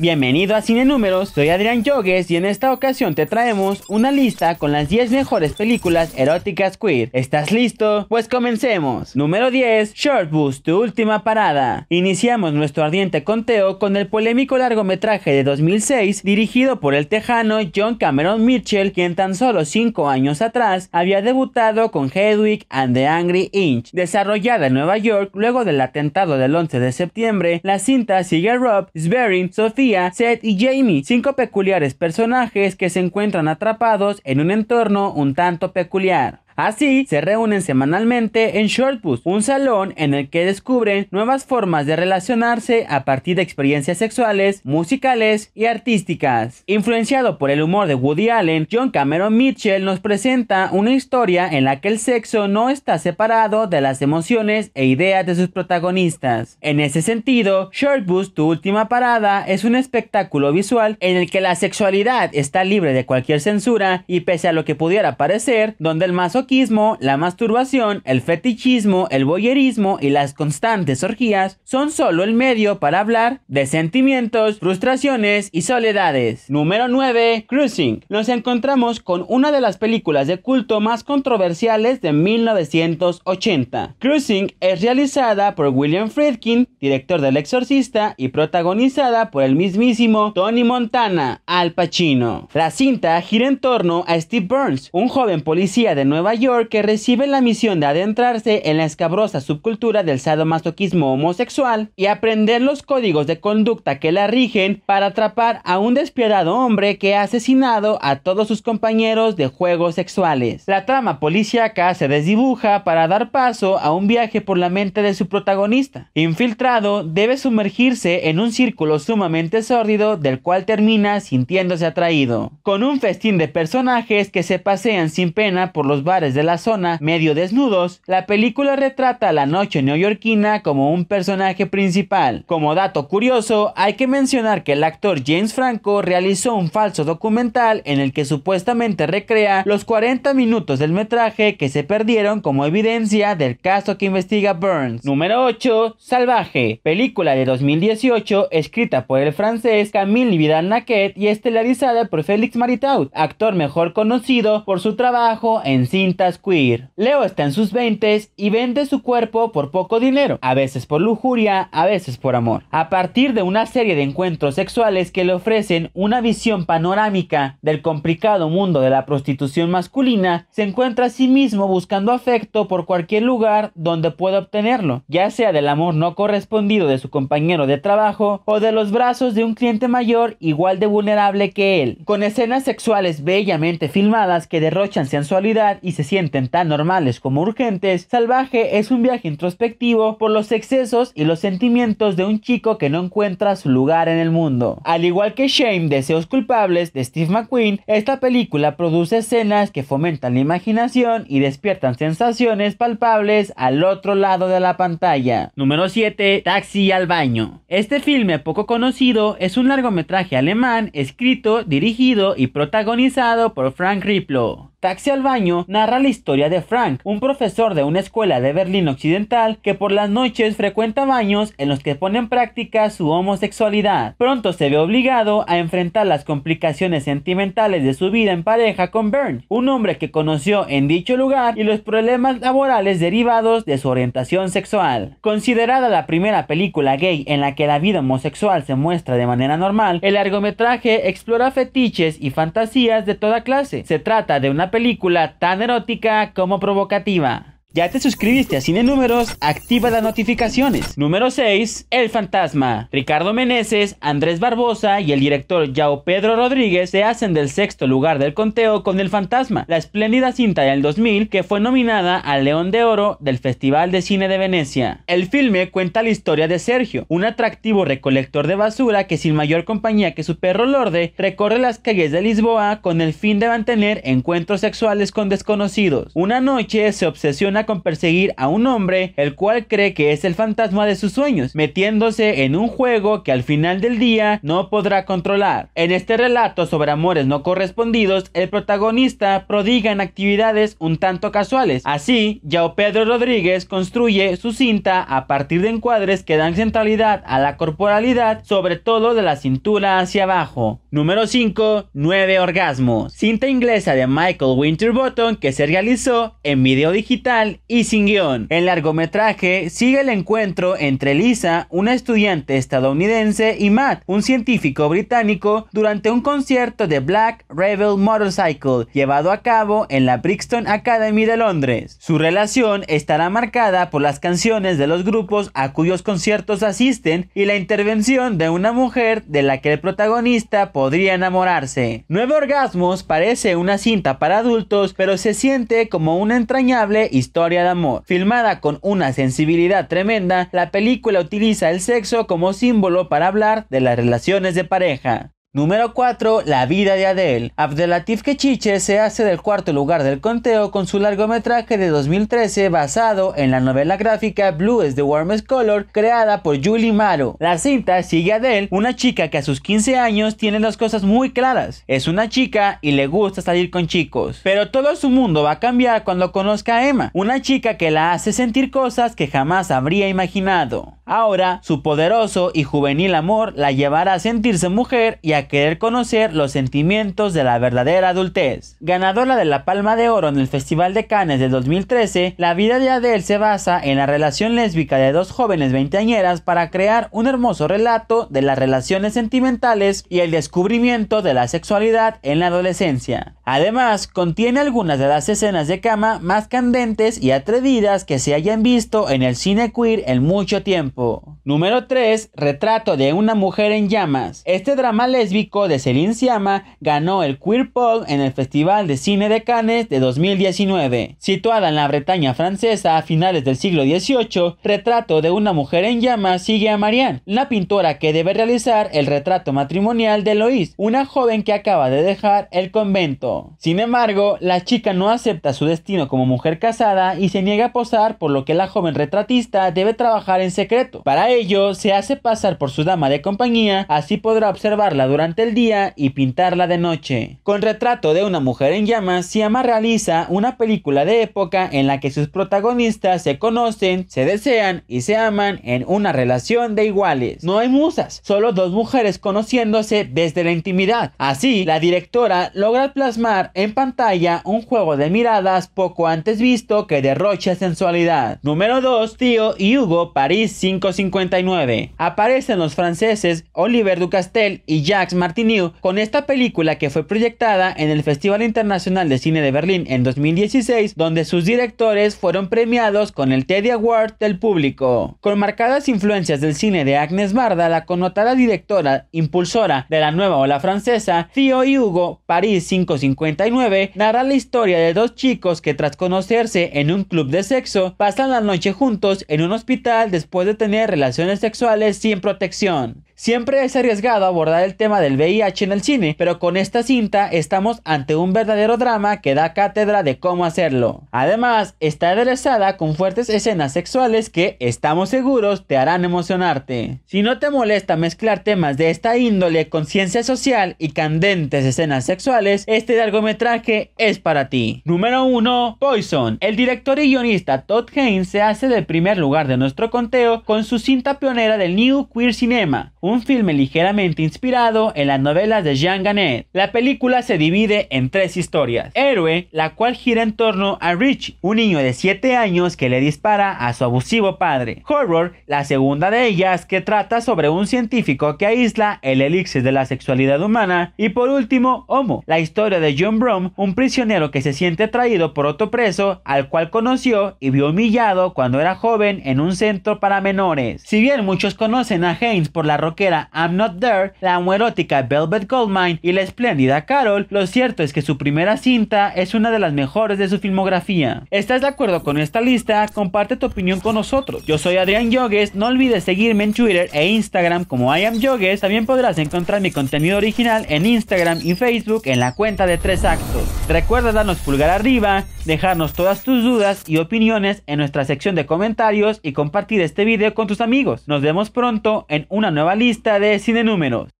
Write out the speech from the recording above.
Bienvenido a Cine Números, soy Adrián Yogues y en esta ocasión te traemos una lista con las 10 mejores películas eróticas queer. ¿Estás listo? Pues comencemos. Número 10, Short Bus, tu última parada. Iniciamos nuestro ardiente conteo con el polémico largometraje de 2006 dirigido por el tejano John Cameron Mitchell, quien tan solo 5 años atrás había debutado con Hedwig and the Angry Inch. Desarrollada en Nueva York luego del atentado del 11 de septiembre, la cinta sigue a Rob, Sverin, Sophie Seth y Jamie, cinco peculiares personajes que se encuentran atrapados en un entorno un tanto peculiar. Así, se reúnen semanalmente en Shortbus, un salón en el que descubren nuevas formas de relacionarse a partir de experiencias sexuales, musicales y artísticas. Influenciado por el humor de Woody Allen, John Cameron Mitchell nos presenta una historia en la que el sexo no está separado de las emociones e ideas de sus protagonistas. En ese sentido, Shortbus, tu última parada, es un espectáculo visual en el que la sexualidad está libre de cualquier censura y pese a lo que pudiera parecer, donde el más la masturbación, el fetichismo, el boyerismo y las constantes orgías son solo el medio para hablar de sentimientos, frustraciones y soledades. Número 9. Cruising. Nos encontramos con una de las películas de culto más controversiales de 1980. Cruising es realizada por William Friedkin, director del Exorcista, y protagonizada por el mismísimo Tony Montana, Al Pacino. La cinta gira en torno a Steve Burns, un joven policía de Nueva York que recibe la misión de adentrarse en la escabrosa subcultura del sadomasoquismo homosexual y aprender los códigos de conducta que la rigen para atrapar a un despiadado hombre que ha asesinado a todos sus compañeros de juegos sexuales. La trama policíaca se desdibuja para dar paso a un viaje por la mente de su protagonista. Infiltrado, debe sumergirse en un círculo sumamente sórdido del cual termina sintiéndose atraído. Con un festín de personajes que se pasean sin pena por los bares de la zona, medio desnudos, la película retrata a la noche neoyorquina como un personaje principal. Como dato curioso, hay que mencionar que el actor James Franco realizó un falso documental en el que supuestamente recrea los 40 minutos del metraje que se perdieron como evidencia del caso que investiga Burns. Número 8. Salvaje, película de 2018 escrita por el francés Camille Vidal Naquet y estelarizada por Félix Maritaud, actor mejor conocido por su trabajo en cine queer. Leo está en sus 20 y vende su cuerpo por poco dinero, a veces por lujuria, a veces por amor. A partir de una serie de encuentros sexuales que le ofrecen una visión panorámica del complicado mundo de la prostitución masculina, se encuentra a sí mismo buscando afecto por cualquier lugar donde pueda obtenerlo, ya sea del amor no correspondido de su compañero de trabajo o de los brazos de un cliente mayor igual de vulnerable que él, con escenas sexuales bellamente filmadas que derrochan sensualidad y se sienten tan normales como urgentes, Salvaje es un viaje introspectivo por los excesos y los sentimientos de un chico que no encuentra su lugar en el mundo. Al igual que Shame, Deseos Culpables de Steve McQueen, esta película produce escenas que fomentan la imaginación y despiertan sensaciones palpables al otro lado de la pantalla. Número 7. Taxi al baño. Este filme poco conocido es un largometraje alemán escrito, dirigido y protagonizado por Frank Riplo. Taxi al baño narra la historia de Frank, un profesor de una escuela de Berlín Occidental que por las noches frecuenta baños en los que pone en práctica su homosexualidad. Pronto se ve obligado a enfrentar las complicaciones sentimentales de su vida en pareja con Bern, un hombre que conoció en dicho lugar y los problemas laborales derivados de su orientación sexual. Considerada la primera película gay en la que la vida homosexual se muestra de manera normal, el largometraje explora fetiches y fantasías de toda clase. Se trata de una película tan erótica como provocativa. ¿Ya te suscribiste a Cine Números? Activa las notificaciones. Número 6. El Fantasma. Ricardo Meneses, Andrés Barbosa y el director Yao Pedro Rodríguez se hacen del sexto lugar del conteo con El Fantasma, la espléndida cinta del 2000 que fue nominada al León de Oro del Festival de Cine de Venecia. El filme cuenta la historia de Sergio, un atractivo recolector de basura que sin mayor compañía que su perro Lorde recorre las calles de Lisboa con el fin de mantener encuentros sexuales con desconocidos. Una noche se obsesiona con perseguir a un hombre el cual cree que es el fantasma de sus sueños, metiéndose en un juego que al final del día no podrá controlar. En este relato sobre amores no correspondidos, el protagonista prodiga en actividades un tanto casuales. Así, Yao Pedro Rodríguez construye su cinta a partir de encuadres que dan centralidad a la corporalidad, sobre todo de la cintura hacia abajo. Número 5. 9 orgasmos. Cinta inglesa de Michael Winterbottom que se realizó en video digital y sin guión. El largometraje sigue el encuentro entre Lisa, una estudiante estadounidense, y Matt, un científico británico, durante un concierto de Black Rebel Motorcycle llevado a cabo en la Brixton Academy de Londres. Su relación estará marcada por las canciones de los grupos a cuyos conciertos asisten y la intervención de una mujer de la que el protagonista podría enamorarse. Nuevo Orgasmos parece una cinta para adultos, pero se siente como una entrañable historia historia de amor. Filmada con una sensibilidad tremenda, la película utiliza el sexo como símbolo para hablar de las relaciones de pareja. Número 4. La vida de Adele. Abdelatif Kechiche se hace del cuarto lugar del conteo con su largometraje de 2013 basado en la novela gráfica Blue is the Warmest Color creada por Julie Maro. La cinta sigue a Adele, una chica que a sus 15 años tiene las cosas muy claras. Es una chica y le gusta salir con chicos. Pero todo su mundo va a cambiar cuando conozca a Emma, una chica que la hace sentir cosas que jamás habría imaginado. Ahora, su poderoso y juvenil amor la llevará a sentirse mujer y a querer conocer los sentimientos de la verdadera adultez. Ganadora de la Palma de Oro en el Festival de Cannes de 2013, la vida de Adele se basa en la relación lésbica de dos jóvenes veinteañeras para crear un hermoso relato de las relaciones sentimentales y el descubrimiento de la sexualidad en la adolescencia. Además, contiene algunas de las escenas de cama más candentes y atrevidas que se hayan visto en el cine queer en mucho tiempo. Número 3. Retrato de una mujer en llamas. Este drama lésbico de Celine Siama ganó el Queer Pole en el Festival de Cine de Cannes de 2019. Situada en la Bretaña francesa a finales del siglo XVIII, Retrato de una mujer en llamas sigue a Marianne, la pintora que debe realizar el retrato matrimonial de Lois, una joven que acaba de dejar el convento. Sin embargo, la chica no acepta su destino como mujer casada y se niega a posar, por lo que la joven retratista debe trabajar en secreto. Para ello, se hace pasar por su dama de compañía, así podrá observarla durante el día y pintarla de noche. Con retrato de una mujer en llamas, Siama realiza una película de época en la que sus protagonistas se conocen, se desean y se aman en una relación de iguales. No hay musas, solo dos mujeres conociéndose desde la intimidad. Así, la directora logra plasmar en pantalla un juego de miradas poco antes visto que derrocha sensualidad. Número 2. Tío y Hugo, París 559. Aparecen los franceses Oliver Ducastel y Jacques Martineau con esta película que fue proyectada en el Festival Internacional de Cine de Berlín en 2016, donde sus directores fueron premiados con el Teddy Award del público. Con marcadas influencias del cine de Agnes Barda, la connotada directora impulsora de la nueva ola francesa, Tío y Hugo, París 559 59 narra la historia de dos chicos que tras conocerse en un club de sexo pasan la noche juntos en un hospital después de tener relaciones sexuales sin protección. Siempre es arriesgado abordar el tema del VIH en el cine, pero con esta cinta estamos ante un verdadero drama que da cátedra de cómo hacerlo. Además, está aderezada con fuertes escenas sexuales que, estamos seguros, te harán emocionarte. Si no te molesta mezclar temas de esta índole con ciencia social y candentes escenas sexuales, este largometraje es para ti. Número 1. Poison. El director y guionista Todd Haynes se hace del primer lugar de nuestro conteo con su cinta pionera del New Queer Cinema, un filme ligeramente inspirado en las novelas de Jean Ganet. La película se divide en tres historias. Héroe, la cual gira en torno a Richie, un niño de 7 años que le dispara a su abusivo padre. Horror, la segunda de ellas, que trata sobre un científico que aísla el elixir de la sexualidad humana. Y por último, Homo, la historia de John Brom, un prisionero que se siente traído por otro preso al cual conoció y vio humillado cuando era joven en un centro para menores. Si bien muchos conocen a Haynes por la roca era I'm Not There, la muerótica Velvet Goldmine y la espléndida Carol, lo cierto es que su primera cinta es una de las mejores de su filmografía. ¿Estás de acuerdo con esta lista? Comparte tu opinión con nosotros. Yo soy Adrián Yogues, no olvides seguirme en Twitter e Instagram como I am Yogues. También podrás encontrar mi contenido original en Instagram y Facebook en la cuenta de Tres Actos. Recuerda darnos pulgar arriba, dejarnos todas tus dudas y opiniones en nuestra sección de comentarios y compartir este video con tus amigos. Nos vemos pronto en una nueva lista lista de cine números.